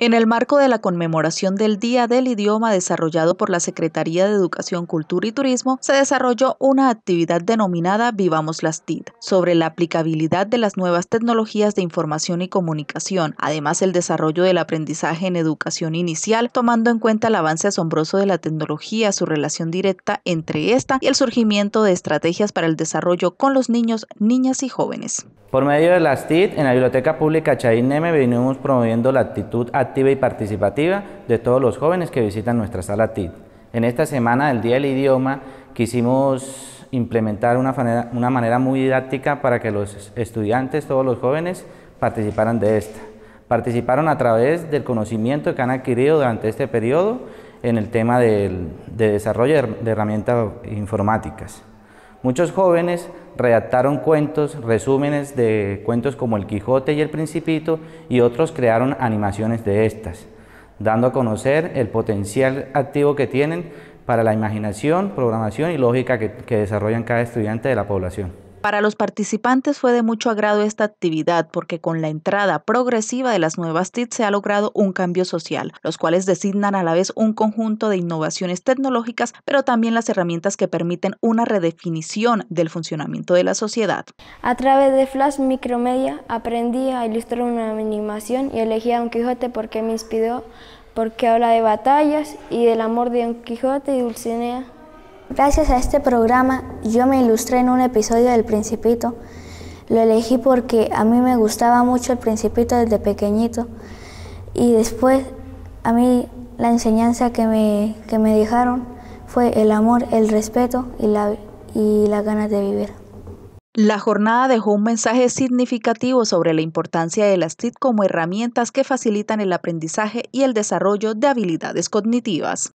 En el marco de la conmemoración del Día del Idioma desarrollado por la Secretaría de Educación, Cultura y Turismo, se desarrolló una actividad denominada Vivamos las TID sobre la aplicabilidad de las nuevas tecnologías de información y comunicación, además el desarrollo del aprendizaje en educación inicial, tomando en cuenta el avance asombroso de la tecnología, su relación directa entre esta y el surgimiento de estrategias para el desarrollo con los niños, niñas y jóvenes. Por medio de las TID, en la Biblioteca Pública Chaineme venimos promoviendo la actitud activa y participativa de todos los jóvenes que visitan nuestra sala TIT. En esta semana del Día del Idioma quisimos implementar una manera, muy didáctica para que los estudiantes, todos los jóvenes, participaran de esta. Participaron a través del conocimiento que han adquirido durante este periodo en el tema del, de desarrollo de herramientas informáticas. Muchos jóvenes redactaron cuentos, resúmenes de cuentos como El Quijote y El Principito y otros crearon animaciones de estas, dando a conocer el potencial activo que tienen para la imaginación, programación y lógica que, que desarrollan cada estudiante de la población. Para los participantes fue de mucho agrado esta actividad porque con la entrada progresiva de las nuevas TIC se ha logrado un cambio social, los cuales designan a la vez un conjunto de innovaciones tecnológicas, pero también las herramientas que permiten una redefinición del funcionamiento de la sociedad. A través de Flash Micromedia aprendí a ilustrar una animación y elegí a Don Quijote porque me inspiró, porque habla de batallas y del amor de Don Quijote y Dulcinea Gracias a este programa yo me ilustré en un episodio del Principito. Lo elegí porque a mí me gustaba mucho el Principito desde pequeñito y después a mí la enseñanza que me, dejaron fue el amor, el respeto y, la, las ganas de vivir. La jornada dejó un mensaje significativo sobre la importancia de las TIC como herramientas que facilitan el aprendizaje y el desarrollo de habilidades cognitivas.